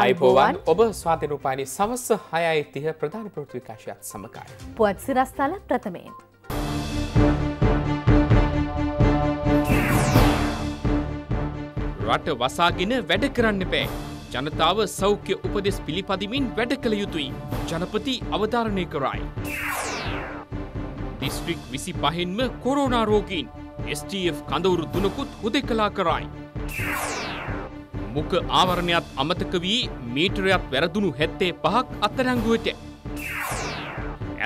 අයිපෝවන් ඔබ ස්වාධරූපානි සවස්ස හයයි තිහ ප්‍රධාන පෘෘති විකාශයත් සමකයි. පුවත් සිරස්ථල ප්‍රථමයෙන්. රට වසාගෙන වැඩ කරන්න පෑ. ජනතාව සෞඛ්‍ය උපදෙස් පිළිපදිමින් වැඩ කළ යුතුයි. ජනපති අවධාරණය කරයි. ඩිස්ට්‍රික් විසි පහෙන්ම කොරෝනාරෝගීන් STF කඳවුරු තුනකුත් හුදෙ කලා කරයි. මුඛ ආවරණයත් අමතක වී මීටරයක් වැරදුණු හැත්තේ පහක් අත්තරංගුවට.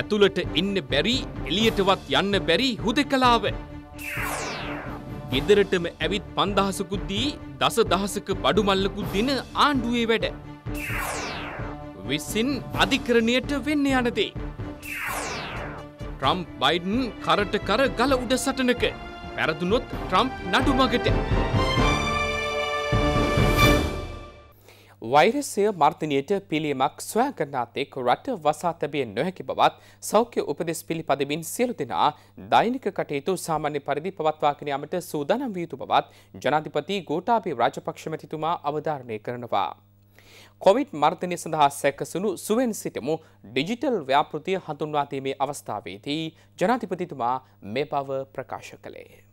ඇතුළට ඉන්න බැරි එලියටවත් යන්න බැරි හුදෙකලාව. ගෙදරටම ඇවිත් පන්දහසකුද්දී දස දහසක බඩුමල්ලකු දින ආණ්ඩුවේ වැඩ. විස්සින් අධිකරණයට වෙන්න යනදේ. ට්‍රම්ප් බයිඩන් කරට කර ගල උඩ සටනක පැරදුනොත් ට්‍රම්ප් නඩුමගට. වෛරසය මර්තනයට පිළියමක් ස්වෑගන්නාතෙක් රට වසා තැබිය නොහැකි බවත් සෞඛ්‍ය උපදෙස් පිළිපදමින් සියලු දෙනා දෛනික කටයුතු සාමාන්‍ය පරිදි පවත්වාගෙන යාමට සූදානම් විය යුතු බවත් ජනාධිපති ගෝඨාභය රාජපක්ෂ මැතිතුමා අවධාරණය කරනවා. කොවිඩ් මර්ධනය සඳහා සැකසුණු සුවෙන් සිටමු ඩිජිටල් ව්‍යාපෘතිය හඳුන්වාදීමේ අවස්ථාවේදී ජනාධිපතිතුමා මේ බව ප්‍රකාශ කළේ.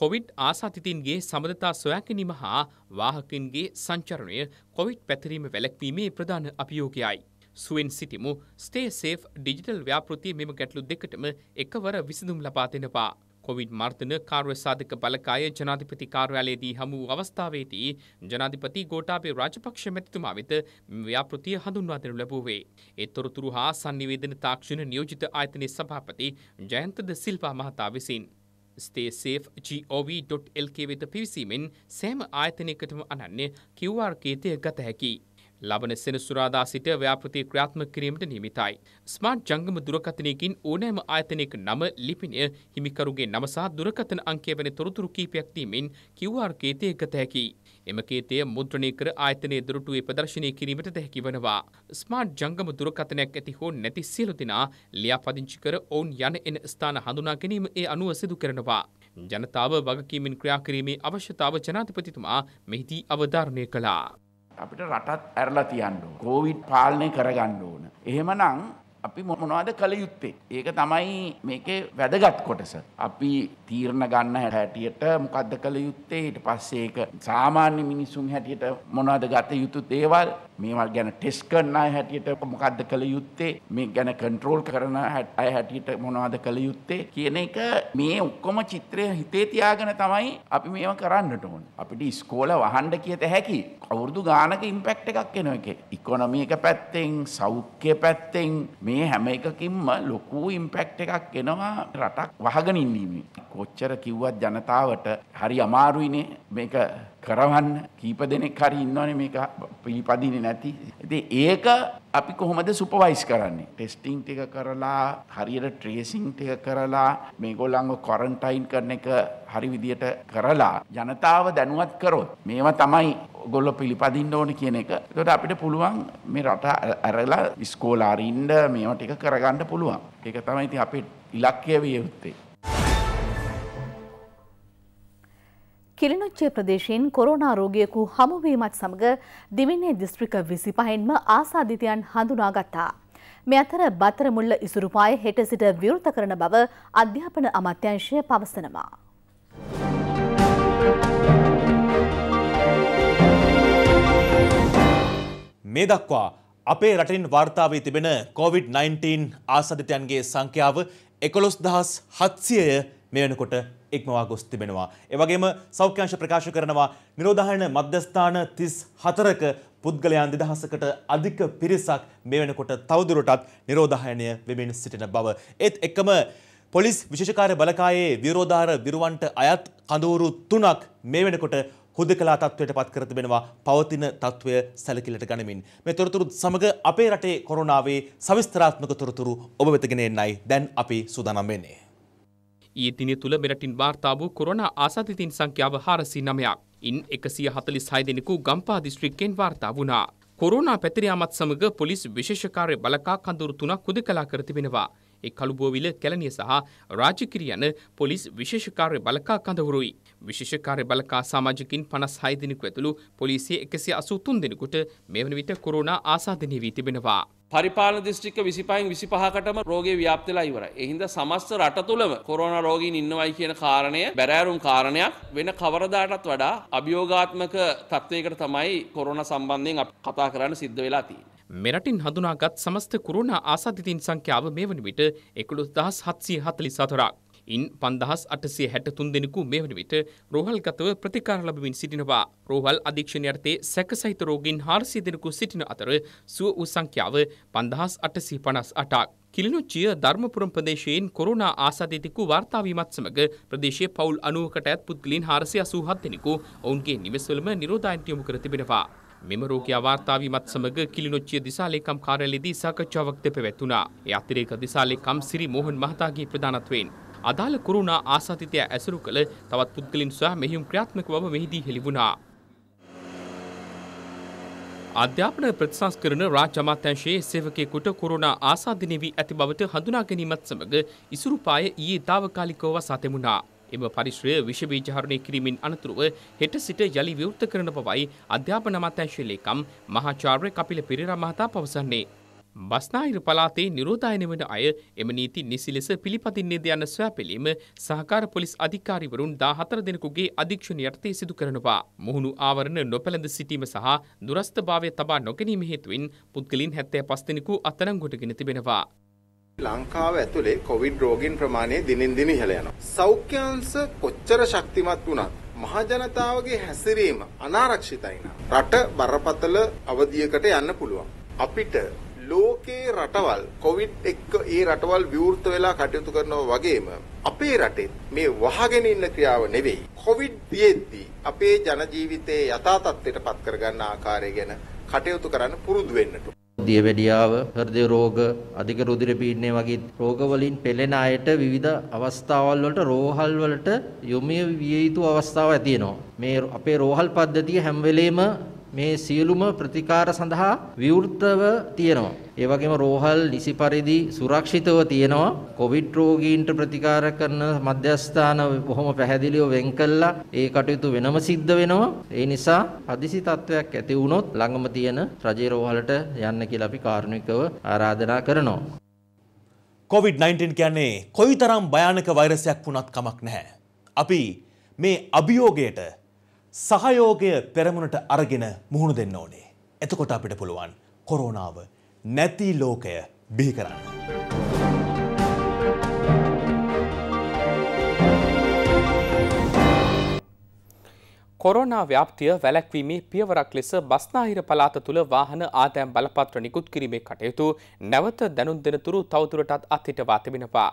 කොවිඩ් ආසාතිතින්ගේ සමඳතා සොයාකිනීම හා වාහකින්ගේ සංචරණය කොවිඩ් පැතිරීම වැලැක්වීමේ ප්‍රධාන අභියෝගයයි. සුවෙන් සිටිමු ස්ටේ සේෆ් ඩිජිටල් ව්‍යාපෘති මෙම ගැටලු දෙකටම එකවර විසඳුම් ලබාතෙනවා. කොවිඩ් මර්තන කාර්ය සාධක බලකාය ජනාධිපති කාර්යාලයේදී හමු අවස්ථාවේදී ජනාධිපති ගෝටාබේ රාජපක්ෂ මැතිතුමා වෙත ව්‍යාපෘතිය හඳුන්වා දෙනු ලැබුවේ. ඒ තොරතුරු හා sannivedana තාක්ෂණ නියෝජිත ආයතනයේ සභාපති ජයන්ත ද සිල්වා මහතා විසිනි. staysafe.gov.lk වෙත පිවිසීමෙන් සෑම ආයතනයකටම අනන්‍ය QR කීතය ගත හැකියි. ලබන සෙනසුරාදා සිට ව්‍යාපෘති ක්‍රියාත්මක කිරීමට නියමිතයි. ස්මාර්ට් ජංගම දුරකථනයකින් ඕනෑම ආයතනයක නම, ලිපිණය, හිමිකරුගේ නම සහ දුරකථන අංකය වැනි තොරතුරු කීපයක් දීමෙන් QR කීතය ගත හැකියි. එම කේතය මුද්‍රණය කර ආයතනය දුරටුවේ ප්‍රදර්ශනය කිරීමට හැකිවනවා. ස්මාර්ට් ජංගම දුරකථනයක් ඇති හෝ නැති සියලු දෙනා ලියාපදිංචි කර ඔවුන් යන එන ස්ථාන හඳුනා ගැනීම ඒ අනුව සිදු කරනවා. ජනතාව වගකීමෙන් ක්‍රියාකිරීමේ අවශ්‍යතාව ජනාධිපතිතුමා මෙහිදී අවධාරණය කළා. අපිට රටත් ඇරලා තියන්න ඕන. කොවිඩ් පාලනය කරගන්න ඕන. එහෙමනම් අපි මොනවාද කළ යුත්තේ. ඒක තමයි මේකේ වැදගත් කොටස. අපි තීරණ ගන්න හැටියට මොකක්ද කළ යුත්තේ ඊට පස්සේ ඒක සාමාන්‍ය මිනිසුන් හැටියට මොනවාද ගත යුතු දේවල් මේවා ගැන ටෙස් කරන අය හැටියට මොකක්ද කළ යුත්තේ මේ ගැන කන්ට්‍රෝල් කරන අය හැටියට මොනවද කළ යුත්තේ කියන එක මේ ඔක්කොම චිත්‍රය හිතේ තියාගෙන තමයි අපි මේවා කරන්නට ඕන. අපිට ඉස්කෝල වහන්ඩ කියත හැකි අවුරුදු ගානක ඉම්පැක්ට් එකක් එන එක. ඉකොනොමි එක පැත්තෙන් සෞඛ්‍ය පැත්තෙන් මේ හැම එකකින්ම ලොකු ඉම්පැක්ට් එකක් එනවා රටක් වහගෙන ඉන්නීමේ. කොච්චර කිව්වත් ජනතාවට හරි අමාරුයිනේ මේක කරවන්න කීප දෙනෙක් හරි ඉන්නවනේ මේක පිළිපදින්නේ නැති. ඉතින් ඒක අපි කොහොමද සුපවයිස් කරන්නේ? ටෙස්ටිං ටික කරලා හරියට ට්‍රේසිං ටික කරලා මේගොල්ලන්ව ක්වොරන්ටයින් කරන එක හරි විදියට කරලා ජනතාව දැනුවත් කරොත් මේවා තමයි ගොල්ල පිළිපදින්න ඕන කියන එක. එතකොට අපිට පුළුවන් මේ රට ඇරලා ඉස්කෝලාරින්ද මේවා ටික කරගන්න පුළුවන්. ඒක තමයි ඉතින් අපේ ඉලක්කය විය යුත්තේ. කිලිනොච්චේ ප්‍රදේශයෙන් කොරෝනා රෝගියෙකු හමුවීමත් සමග දිවිනේ දිස්ත්‍රික විසි පහෙන්ම ආසාධිතයන් හඳුනාගත්තා. මෙ අතර බතර මුල්ල ඉසුරුපාය හෙට සිට විවෘත කරන බව අධ්‍යාපන අමත්‍යංශය පවසනවා. මේ දක්වා අපේ රටින් වාර්තාාවී තිබෙන COොVID-19 ආසධිතයන්ගේ සංඛ්‍යාව එකොළොස් දහස් හත්සියය මෙවැනකොට එක්මවා ගොස් තිබෙනවා. එවගේම සෞඛ්‍යංශ ප්‍රකාශ කරනවා නිරෝධායන මධ්‍යස්ථාන 34ක පුද්ගලයන් 2000කට අධික පිරිසක් මේ වෙනකොට තවදුරටත් නිරෝධායනය වෙමින් සිටින බව. ඒත් එකම පොලිස් විශේෂකාර්ය බලකායේ විරෝධාර විරුවන්ට අයත් කඳවුරු තුනක් මේ වෙනකොට හුදකලා තත්ත්වයට පත් කර තිබෙනවා පවතින තත්ත්වය සැලකිලට ගනිමින්. මේ තොරතුරුත් සමග අපේ රටේ කොරෝනාවේ සවිස්තරාත්මක තොරතුරු ඔබ වෙත ගෙන එන්නයි දැන් අපි සූදානම් වෙන්නේ. ඊ දින තුළ මෙරටින් වාර්තා වූ කොරන ආසාධිතින් සංඛ්‍යාව හාරසි නමයක්. ඉන් එකසිය හතලි සයිදෙනෙකු ගම්පා දිස්ත්‍රික්කෙන් වාර්තා වුණා. කොරෝනා පැතිරයාමත් සමඟ පොලිස් විශේෂකාරය බලකා කඳුරු තුනක් හුද කලා කර තිබෙනවා. එක් කළුබෝවිල කැලණිය සහ රාජකිරිය යන පොලිස් විශේෂ කාර්ය බළකා කඳවුරුයි. විශේෂ කාර්ය බළකා සමාජිකින් 56 දෙනෙකු ඇතුළු පොලිසිය 183 දෙනෙකුට මෙවන විට කොරෝනා ආසාදනය වී තිබෙනවා. පරිපාලන දිස්ත්‍රික්ක 25න් 25කටම රෝගේ ව්‍යාප්ති වෙලා ඉවරයි. ඒ හින්දා සමස්ත රට තුලම කොරෝනා රෝගීන් ඉන්නවයි කියන කාරණය බැරෑරුම් කාරණයක් වෙන කවරදාටත් වඩා අභියෝගාත්මක තත්වයකට තමයි කොරෝනා සම්බන්ධයෙන් අපි කතා කරන්න සිද්ධ වෙලා තියෙන්නේ. මෙරටින් හඳුනාගත් සමස්ත කුරුණා ආසාධිතින් සංඛ්‍යාව මේ වන විට එකොළොස් දහස් හත්සිය හතලිස් සතරක්. ඉන් පන්දහස් අටසිය හැට තුන් දෙනෙකු මේ වන විට රෝහල්ගතව ප්‍රතිකාර ලබමින් සිටිනවා. රෝහල් අධීක්ෂණ යටතේ සැක සහිත රෝගීන් හාරසිය දෙනෙකු සිටින අතර සුව වූ සංඛ්‍යාව පන්දහස් අටසී පනස් අටක්. කිලිනුච්චිය ධර්මපුරම් ප්‍රදේශයෙන් කොරුණා ආසාධිතෙකු වාර්තාාවීමත් සමඟ ප්‍රදේශය පවුල් අනුවකට ඇත් පුද්ගලින් හාරසිය අසූහත් දෙෙනෙකු ඔවුන්ගේ නිවෙස්වලම නිරෝධාන්ටයමු කර තිබෙනවා. මෙම රෝගී අවාර්තාවීමත් සමග කිලිනොච්චිය දිසාලේකම් කාර්යාලයේදී සාකච්ඡාවක් ද පැවැත්ුණා. ඒ අතිරේක දිසාලේකම් සිරි මෝහන් මහතාගේ ප්‍රධානත්වයෙන් අදාළ කුරුණා ආසාතිතය ඇසුරු කළ තවත් පුද්ගලින් සොයා මෙහියුම් ක්‍රියාත්මක බව මෙහිදී හෙළි වුණා. අධ්‍යාපන ප්‍රතිසංස්කරන රාජ්‍ය අමාත්‍යංශයේ සේවකයෙකුට කොරෝනා ආසාදින වී ඇති බවට හඳුනා ගැනීමත් සමග ඉසුරුපාය ඊයේ తాවකාලිකව වසා තෙමුණා. එම පරිශ්‍රය විෂබීජහරණය කිරීමෙන් අනතුරුව හෙට සිට යළි විවෘත කරන බවයි අධ්‍යාපන අමාත්‍යංශයේ ලේකම් මහාචාර්ය කපිල පෙරේරා මහතා පවසන්නේ. බස්නාහිර පළාතේ නිරෝධායන වන අය එම නීති නිසි ලෙස පිළිපදින්නේද යන සොයාපැලීම සහකාර පොලිස් අධිකාරිවරුන් 14 දෙනෙකුගේ අධීක්ෂණ යටතේ සිදු කරනවා. මුහුණු ආවරණ නොපැළඳ සිටීම සහ දුරස්ථභාවය තබා නොගැනීම හේතුවෙන් පුද්ගලින් 75 දෙනෙකු අත්අඩංගුවට ගෙන තිබෙනවා. ලංකාව ඇතුලේ කොවිඩ් රෝගීන් ප්‍රමාණය දිනෙන් දින ඉහළ යනවා. සෞඛ්‍යංශ කොච්චර ශක්තිමත් වුණත් මහජනතාවගේ හැසිරීම අනාරක්ෂිතයි නම් රට බරපතල අවධියකට යන්න පුළුවන්. අපිට ලෝකේ රටවල් කොවිඩ් එක්ක ඒ රටවල් විවෘත වෙලා කටයුතු කරනවා වගේම අපේ රටේ මේ වහගෙන ඉන්න ක්‍රියාව නෙවෙයි කොවිඩ් තියෙද්දී අපේ ජන ජීවිතයේ යථා තත්ත්වයට පත් කරගන්න ආකාරය ගැන කටයුතු කරන්න පුරුදු වෙන්නට දියවැඩියාව හෘද රෝග අධික රුධිර පීඩනය වගේ රෝග වලින් පෙළෙන අයට විවිධ අවස්ථාවල් වලට රෝහල් වලට යොමු විය යුතු අවස්ථාවක් තියෙනවා මේ අපේ රෝහල් පද්ධතිය හැම වෙලේම මේ සියලුම ප්‍රතිකාර සඳහා විවෘතව තියෙනවා. ඒ වගේම රෝහල් නිසි පරිදි සුරක්ෂිතව තියෙනවා. කොවිඩ් රෝගීන්ට ප්‍රතිකාර කරන මධ්‍යස්ථාන බොහොම පැහැදිලිව වෙන් කළා. ඒ කටයුතු වෙනම සිද්ධ වෙනවා. ඒ නිසා අදිසි තත්වයක් ඇති වුණොත් ළඟම තියෙන රජේ රෝහලට යන්න කියලා අපි කාරුණිකව ආරාධනා කරනවා. COVID-19 කියන්නේ කොයිතරම් භයානක වෛරසයක් වුණත් කමක් නැහැ. අපි මේ අභියෝගයට සහයෝගය පෙරමුණට අරගෙන මුහුණු දෙන්න ඕනේ. එතකොට අපිට පුළුවන් කොරෝනාව නැති ලෝකය බිහි කරන්න. කොරෝනා ව්‍යාප්තිය වැලැක්වීමේ පියවරක් ලෙස බස්නාහිර පළාත තුළ වාහන ආදෑම් බලපත්‍ර නිකුත් කිරීමේ කටයුතු නැවත දැනුම් දෙනතුරු තවතුරටත් අත්හිටවා තිබෙනවා.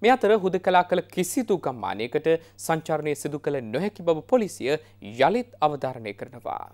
මේ අතර හුදකලා කළ කිසිදු ගම්මානයකට සංචාරණය සිදු කළ නොහැකි බව පොලිසිය යළිත් අවධාරණය කරනවා.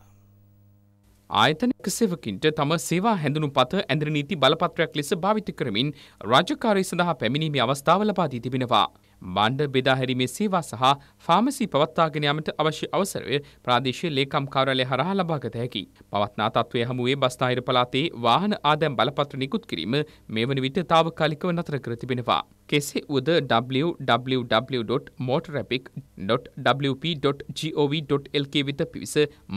ආයතනක සෙවකින්ට තම සේවා හැඳුණු පත ඇඳර නීති බලපත්‍රයක් ලෙස භාවිත කරමින් රාජකාරී සඳහා පැමිණීමේ අවස්ථාව ලබා දී තිබෙනවා. බණ්ඩ බෙදාහැරීමේ සේවා සහ ෆාමසි පවත්වාගෙන යාමට අවශ්‍ය අවසරය ප්‍රාදේශීය ලේකම් කාර්යාලය හරහා ලබාගත හැකි. පවත්නා තත්ත්වය හමුවේ බස්නාහිර පළාතේ වාහන ආදායම් බලපත්‍ර නිකුත් කිරීම මේ වන විට తాවකාලිකව නතර කර තිබෙනවා. කෙසේ වුවද www.motorrapik.wp.gov.lk වෙත පිවිස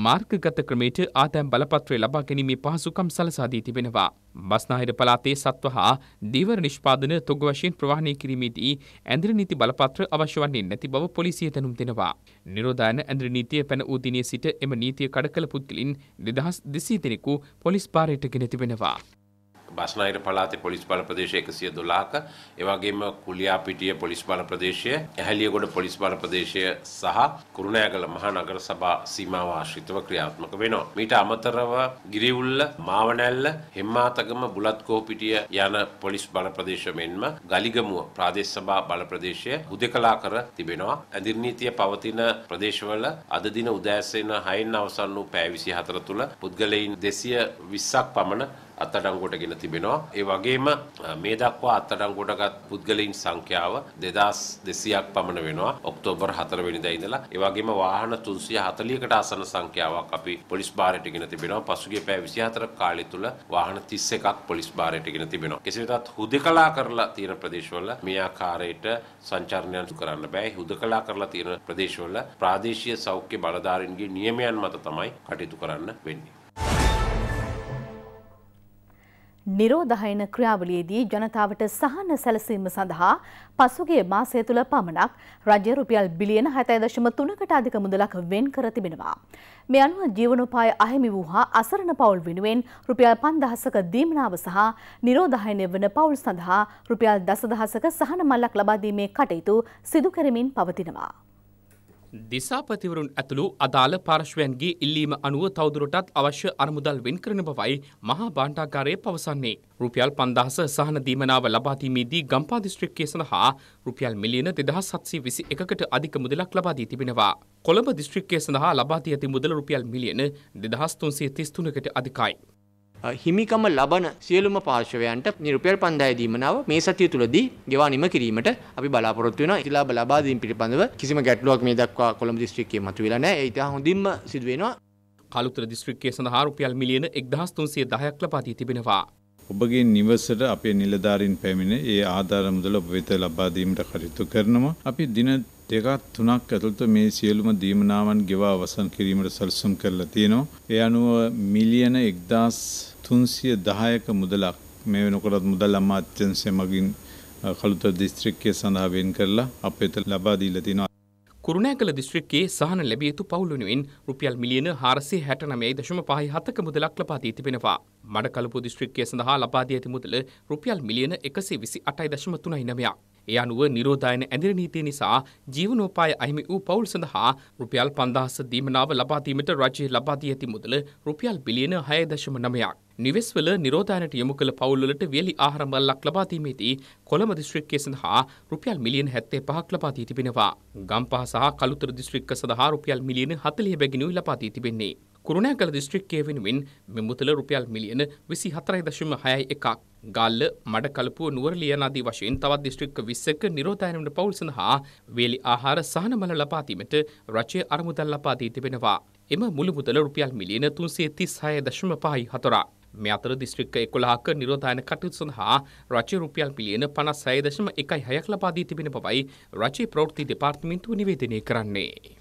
මාර්ගගත ක්‍රමයට ආදායම් බලපත්‍රය ලබා ගැනීමේ පහසුකම් සලසා දී තිබෙනවා. බස්නාහිර පළාතේ සත්ව හා දීවර නිෂ්පාදන තොග වශයෙන් ප්‍රවාහණය කිරීමේදී ඇඳිරි නීති බලපත්‍ර අවශ්‍ය වන්නේ නැති බව පොලිසිය දැනුම් දෙනවා. නිරෝධායන ඇඳිරි නීතිය පැන වූ දිනේ සිට එම නීතිය කඩ කළ පුද්ගලින් දෙදහස් දෙසී දෙනෙකු පොලිස් පාරයට ගෙන තිබෙනවා. බස්නාහිර පළාතේ පොලිස් බල ප්‍රදේශය 112ක ඒ වගේම කුලියාපිටිය පොලිස් බල ප්‍රදේශය ඇහැලියගොඩ පොලිස් බල ප්‍රදේශය සහ කුරුණෑගල මහනගර සභා සීමාව ආශ්‍රිතව ක්‍රියාත්මක වෙනවා මීට අමතරව ගිරිඋල්ල මාවනැල්ල හෙම්මාතගම බුලත්කෝපිටිය යන පොලිස් බල ප්‍රදේශ මෙන්ම ගලිගමුව ප්‍රාදේශ සභා බල ප්‍රදේශය හුදකලා කර තිබෙනවා. ඇඳිරනීතිය පවතින ප්‍රදේශවල අද දින උදෑසන 6න් අවසන් වූ පැය 24 තුළ පුද්ගලයින් 220ක් පමණ අත්අඩංගුවට ගෙන තිබෙනවා. ඒ වගේම මේ දක්වා අත්අඩංගුවටගත් පුද්ගලයින් සංඛ්‍යාව 2200ක් පමණ වෙනවා. ඔක්තෝබර් 4 වෙනිදා ඉඳලා. ඒ වගේම වාහන 340කට ආසන සංඛ්‍යාවක් අපි පොලිස් භාරයට ගෙන තිබෙනවා. පසුගිය පැය 24 කාලය තුල වාහන 31ක් පොලිස් භාරයට ගෙන තිබෙනවා. කෙසේ වෙතත් හුදකලා කරලා තියෙන ප්‍රදේශවල මේ ආකාරයට සංචාරණයන් කරන්න බෑ. හුදකලා කරලා තියෙන ප්‍රදේශවල ප්‍රාදේශීය සෞඛ්‍ය බලධාරීන්ගේ නියමයන් මත තමයි කටයුතු කරන්න වෙන්නේ. නිරෝධහයන ක්‍රියාවලියේදී ජනතාවට සහන සැලසීම සඳහා පසුගේ මාසය තුළ පමණක් රජය රුපියල් බිලියන හතයි දශම තුනකට අධික මුදලක් වෙන් කර තිබෙනවා. මේ අනුව ජීවනෝපාය අහිමි වූ හා අසරණ පවුල් වෙනුවෙන් රුපියල් පන්දහසක දීමනාව සහ නිරෝධහයනය වන පවුල් සඳහා රුපියල් දසදහසක සහන මල්ලක් ලබාදීමේ කටයුතු සිදු කරමින් පවතිනවා. දිසාපතිවරුන් ඇතුළු අදාළ පාර්ශ්වයන්ගේ ඉල්ලීම අනුව තවදුරටත් අවශ්‍ය අරමුදල් වෙන් කරන බවයි මහා භාණ්ඩාගාරය පවසන්නේ. රුපියල් පන්දහස සහන දීමනාව ලබාදීමේදී ගම්පා දිස්ත්‍රික්කය සඳහා රුපියල් මිලියන දෙදහස් සත්සී විසි එකකට අධික මුදලක් ලබාදී තිබෙනවා. කොළඹ දිස්ත්‍රික්කය සඳහා ලබාදී ඇති මුදල රුපියල් මිලියන දෙදහස් තුන්සේ තිස්තුනකට අධිකයි. හිමිකම ලබන සියලුම පාර්ශවයන්ට නිරුපියල් 5000 දීමනාව මේ සතිය තුලදී ගෙවා නිම කිරීමට අපි බලාපොරොත්තු වෙනවා. ඉතිලාබ ලබා දීම පිළිබඳව කිසිම ගැටලුවක් මේ දක්වා කොළඹ දිස්ත්‍රික්කයේ මතුවෙලා නැහැ. ඒ ඉතා හොඳින්ම සිදු වෙනවා. කලුතර දිස්ත්‍රික්කයේ සඳහා රුපියල් මිලියන 1310ක් ලබා දී තිබෙනවා. ඔබගේ නිවසට අපේ නිලධාරීන් පැමිණ ඒ ආධාර මුදල ඔබ වෙත ලබා දීමට කටයුතු කරනවා. අපි දින දෙකක් තුනක් ඇතුළත මේ සියලුම දීමනාවන් ගෙවා අවසන් කිරීමට සැලසුම් කරලා තියෙනවා. ඒ අනුව මිලියන 1310ක මුදලක් මේ වෙනකොටත් මුදල් අමාත්‍යාංශය මගින් කළුතර දිස්ත්‍රික්කය සඳහා වෙන් කරලා අපිට ලබා දීලා තියෙනවා. කුරුණෑගල දිස්ත්‍රික්කයේ සහන ලැබිය යුතු පවුල් වෙනුවෙන් රුපියල් මිලියන 469.57ක මුදලක් ලබා දී තිබෙනවා. මඩකලපුව දිස්ත්‍රික්කය සඳහා ලබා දී ඇති මුදල රුපියල් මිලියන 128.39ක්. ඒ අනුව නිරෝධායන ඇඳිර නීතිය නිසා ජීවනෝපාය අහිමි වූ පවුල් සඳහා රුපියල් 5000 දීමනාව ලබා දීමට රජය ලබා දී ඇති මුදල රුපියල් බිලියන 6.9ක්. නිවෙස්වල නිරෝධායනට යොමු කළ පවුල්වලට වියලි ආහාර මල්ලක් ලබා දීමේදී කොළඹ දිස්ත්‍රික්කය සඳහා රුපියල් මිලියන 75ක් ලබා දී තිබෙනවා. ගම්පහ සහ කළුතර දිස්ත්‍රික්ක සඳහා රුපියල් මිලියන 40 බැගිනුයි ලබා දී තිබෙන්නේ. කුරුණෑගල දිස්ත්‍රික්කය වෙනුවෙන් මෙමුතල රුපියල් මිලියන 24.6 එකක් ගල්ල මඩ කලපුව නුවර ලියනාදී වශයෙන් තවත් දිස්ත්‍රික්ක විස්සක නිරෝධයනමට පවුල් සඳහා වේලි ආහාර සහනමල ලබාදීමට රජය අරමුදල් ලබාදී තිබෙනවා. එම මුළු මුදල රුපියල් මිලියන තුන්සේ තිස් හය දශම පහයි හතොරා. මේ අතර දිස්ත්‍රික්ක එකොළහක නිරෝධායන කටයුතු සඳහා රජය රුපියල් මිලියන පනස් සය දශම එකයි හයක් ලබාදී තිබෙන බවයි රජයේ ප්‍රවෘත්ති දෙපාර්තමේන්තුව නිවේදනය කරන්නේ.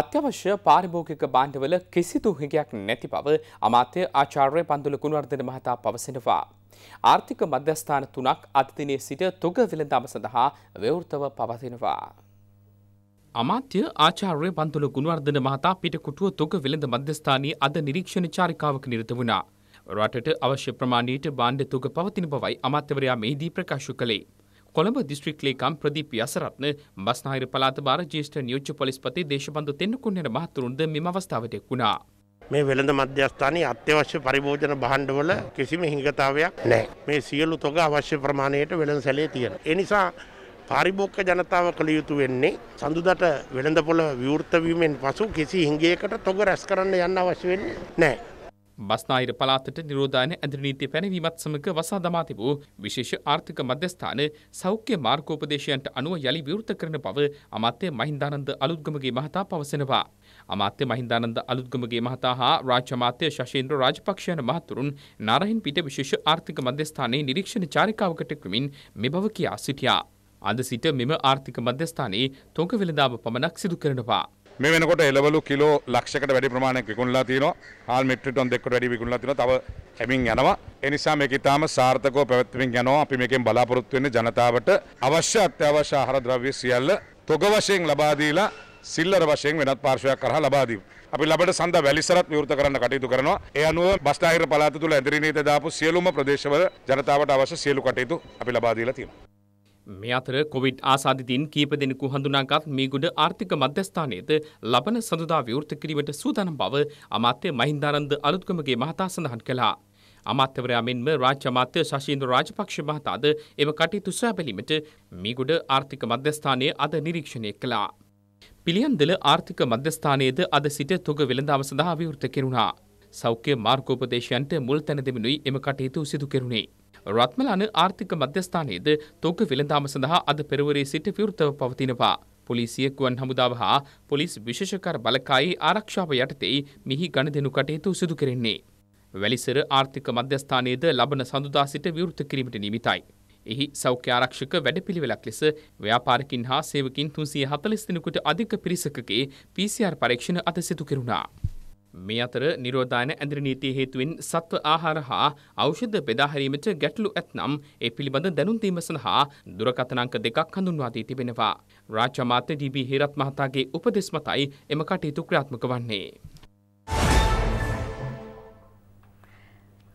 අත්‍යවශ්‍ය පාරිභෝගික බාණ්ඩවල කිසිදු හිඟයක් නැති බව අමාත්‍ය ආචාර්ය පන්දුල ගුණවර්ධන මහතා පවසනවා. ආර්ථික මධ්‍යස්ථාන තුනක් අද දිනේ සිට තොග වෙළඳාම සඳහා ව්‍යවෘතව පවතිනවා. අමාත්‍ය ආචාර්ය පන්තුල ගුණවර්ධන මහතා පිටකුටුව තොග වෙළඳ මධ්‍යස්ථානයේ අද නිරීක්ෂණ චාරිකාවක නිරත වුණා. රටට අවශ්‍ය ප්‍රමාණයට බාණ්ඩ තුග පවතින බවයි අමාත්‍යවරයා මෙහිදී ප්‍රකාශ කළේ. කොළඹ දිස්ත්‍රික් ලේකම් ප්‍රදීප් යසරත්න බස්නාහිර පළාත භාර ජ්‍යෙෂ්ඨ නියෝජ්‍ය පොලිස්පති දේශබන්දු තෙන්නකුන්නන මහතුරුන්ද මෙම අවස්ථාවට එක්ුණා. මේ වෙළඳ මධ්‍යස්ථානයේ අත්‍යවශ්‍ය පරිභෝජන භාණ්ඩවල කිසිම හිඟතාවයක් නැහැ. මේ සියලු තොග අවශ්‍ය ප්‍රමාණයට වෙළඳ සැලේ තියෙනවා. ඒ නිසා පාරිභෝගික ජනතාව කළ යුතු වෙන්නේ සඳුදට වෙළඳපොළ විවෘත වීමෙන් පසු කිසි හිඟයකට තොග රැස් කරන්න යන්න අවශ්‍ය වෙන්නේ නැහැ. බස්නාහිර පළාතට නිරෝධායන ඇඳිරි නීතිය පැනවීමත් සමග වසා දමා තිබූ විශේෂ ආර්ථික මධ්‍යස්ථාන සෞඛ්‍ය මාර්ගෝපදේශයන්ට අනුව යළි විවෘත කරන බව අමාත්‍ය මහින්දානන්ද අලුත්ගමගේ මහතා පවසනවා. අමාත්‍ය මහින්දානන්ද අලුත්ගමගේ මහතා හා රාජ්‍ය අමාත්‍ය ශෂේන්ද්‍ර රාජපක්ෂයන මහතුරුන් නාරහින් පිට විශේෂ ආර්ථික මධ්‍යස්ථානයේ නිරීක්ෂණ චාරිකාවකට ක්‍රමින් මෙබව කියා සිටියා. අද සිට මෙම ආර්ථික මධ්‍යස්ථානයේ තොග වෙළඳාම පමණක් සිදු කරනවා. මේ වෙනකොට එළවලු කිලෝ ලක්ෂයකට වැඩි ප්‍රමාණයක් විකුණලා තියෙනවා. හාල් මෙට්‍රික් ටන් දෙකකට වැඩි විකුණලා තියෙනවා. තව හැමින් යනවා. ඒ නිසා මේක ඊටාම සාර්ථකව පැවැත්වමින් යනවා. අපි මේකෙන් බලාපොරොත්තු වෙන්නේ ජනතාවට අවශ්‍ය අත්‍යවශ්‍ය ආහාර ද්‍රව්‍ය සියල්ල තොග වශයෙන් ලබා දීලා සිල්ලර වශයෙන් වෙනත් පාර්ශවයක් කරහා ලබා දීම. අපි ලබට සඳ වැලිසරත් විවෘත කරන්න කටයුතු කරනවා. ඒ අනුව බස්නාහිර පළාත තුළ ඇඳරි නීති දාපු සියලුම ප්‍රදේශවල ජනතාවට අවශ්‍ය සියලු කටයුතු අපි ලබා දීලා තියෙනවා. මේ අතර කොවිඩ් ආසාධිතින් කීප දෙනෙකු හඳුනාගත් මීගුඩ ආර්ථික මධ්‍යස්ථානයේද ලබන සඳුදා විවෘත කිරීමට සූදානම් බව අමාත්‍ය මහින්දානන්ද අලුත්කමගේ මහතා සඳහන් කළා. අමාත්‍යවරයා මෙන්ම රාජ්‍ය අමාත්‍ය ශශීන්ද්‍ර රාජපක්ෂ මහතාද එම කටයුතු සොයා බැලීමට මීගුඩ ආර්ථික මධ්‍යස්ථානය අද නිරීක්ෂණය කළා. පිළියන්දල ආර්ථික මධ්‍යස්ථානයේද අද සිට තොග වෙළඳාම සඳහා විවෘත කෙරුණා. සෞඛ්‍ය මාර්ගෝපදේශයන්ට මුල් තැන දෙමිනුයි එම කටයුතු සිදු කෙරුණේ. රත්මල අන ආර්ථික මධ්‍යස්ථානයේද තොග වෙළඳාම සඳහා අද පෙරවරේ සිට විවෘතව පවතිනවා. පොලිසිය ගුවන් හමුදාව හා පොලිස් විශේෂකර බලකායේ ආරක්ෂාව යටතේ මිහි ගණදෙනු කටයුතු සිදු කෙරෙන්නේ. වැලිසර ආර්ථික මධ්‍යස්ථානයේද ලබන සඳුදා සිට විවෘත කිරීමට නිමිතයි. එහි සෞඛ්‍ය ආරක්ෂක වැඩපිළිවෙලක් ලෙස ව්‍යාපාරිකින් හා සේවකින් තුන්සිය හතලිස් දෙනෙකුට අධික පිරිසකගේ PCR පරීක්ෂණ අද සිදු කෙරුණා. මේ අතර නිරෝධායන ඇදිරි නීතිය හේතුවෙන් සත්ව ආහාර හා ඖෂධ බෙදා හැරීමට ගැටලු ඇතනම් ඒ පිළිබඳ දැනුම් දීම සඳහා දුරකථන අංක දෙකක් හඳුන්වා දී තිබෙනවා. රාජ්‍ය අමාත්‍ය ඩී.බී. හේරත් මහතාගේ උපදෙස් මතයි එම කටයුතු ක්‍රියාත්මක වන්නේ.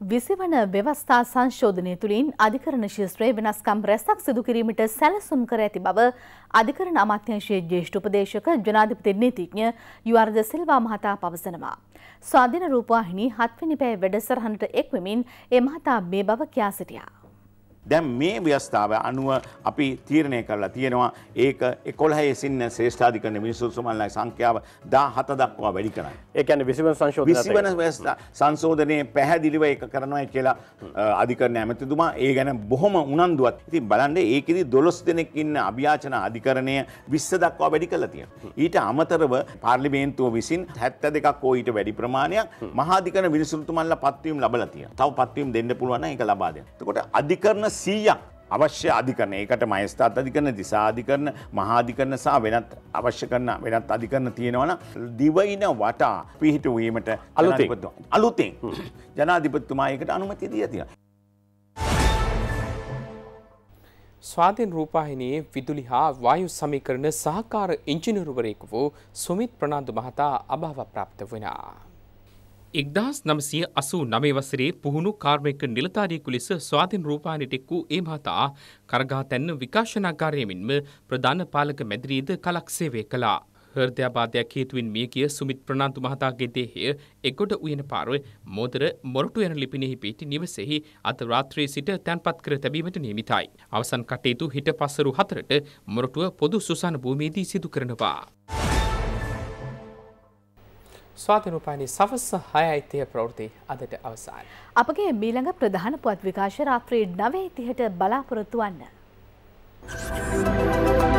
විසිවන ව්‍යවස්ථා සංශෝධනය තුළින් අධිකරණ ශිස්ත්‍රයේ වෙනස්කම් රැසක් සිදු කිරීමට සැලසුම් කර ඇති බව අධිකරණ අමාත්‍යංශයේ ජ්‍යෙෂ්ඨ උපදේශක ජනාධිපති නීතිඥ යුවර්ද සිල්වා මහතා පවසනවා. ස්වාධීන රූපවාහිනී හත්වෙනි පැය වැඩසටහනට එක්වෙමින් ඒ මහතා මේ බව කියා සිටියා. දැන් මේ ව්‍යස්ථාව අනුව අපි තීරණය කරලා තියෙනවා ඒක 11 සින්න ශ්‍රේෂ්ඨාධිකරණ මිනිසුන් සමල්ලයි සංඛ්‍යාව 17 දක්වා වැඩි කරන්න. ඒ කියන්නේ 20 සංශෝධනය 20 සංශෝධනයේ පැහැදිලිව ඒක කරනවා කියලා අධිකරණ ඇමතිතුමා ඒ ගැන බොහොම උනන්දුවත්. ඉතින් බලන්න ඒකෙදි 12 දෙනෙක් ඉන්න අභියාචන අධිකරණය 20 දක්වා වැඩි කරලා තියෙනවා. ඊට අමතරව පාර්ලිමේන්තුව විසින් 72ක් හෝ ඊට වැඩි ප්‍රමාණයක් මහාධිකරණ මිනිසුන් තුමන්ලා පත්වීම් ලැබලා තියෙනවා. තව පත්වීම් දෙන්න පුළුවන් නම් ඒක ලබා දෙන්න. එතකොට අධිකරණ සීයක් අවශ්‍ය අධිකරන ඒකට මයස්ථාත් අධිකරන දිසාධිකරන මහාධිකරන සහ වෙනත් අවශ්‍ය කරන වෙනත් අධිකරන තියෙනවන දිවයින වටා පිහිටුවීමට අලුත අලුතෙන් ජනාධිපත්තුමායකට අනුමති දී තියෙන. ස්වාධීන් රූපාහිනයේ විදුලි හා වායු සමීකරණ සහකාර ඉංජිනරුවරයෙකු වූ සුමිත් ප්‍රනාන්දු මහතා අභාව ප්‍රාප්ත වනා. එක්දහස් නමසය අසූ නමේවසරේ පුහුණු කාර්මික නිලධාරියකු ලෙස ස්වාධීන රූපාණිටෙක්කු ඒ මහතා කරගා තැන්න විකාශනාකාරයමින්ම ප්‍රධාන පාලක මැදිරීද කලක් සේවය කළා. හෘදයාබාධයක් හේතුවෙන් මියගිය සුමිත් ප්‍රනාන්තු මහතාගේ දේහය එකොඩ උයන පාරුවේ මෝදර මොරටු යන ලිපිනෙහි පිටි නිවසෙහි අද රාත්‍රියේ සිට තැන්පත් කර තැබීමට නියමිතයි. අවසන් කටයුතු හිට පසරු හතරට මොරටුව පොදු සුසන භූමියේදී සිදු කරනවා. ස්වාතිනූපානි සවස හයයිතිය ප්‍රවෘති අදට අවසාන. අපගේ මීළඟ ප්‍රධාන පුවත් විකාශ රාත්‍රී නවයිතිහට බලාපොරොත්තු වන්න. Thank you.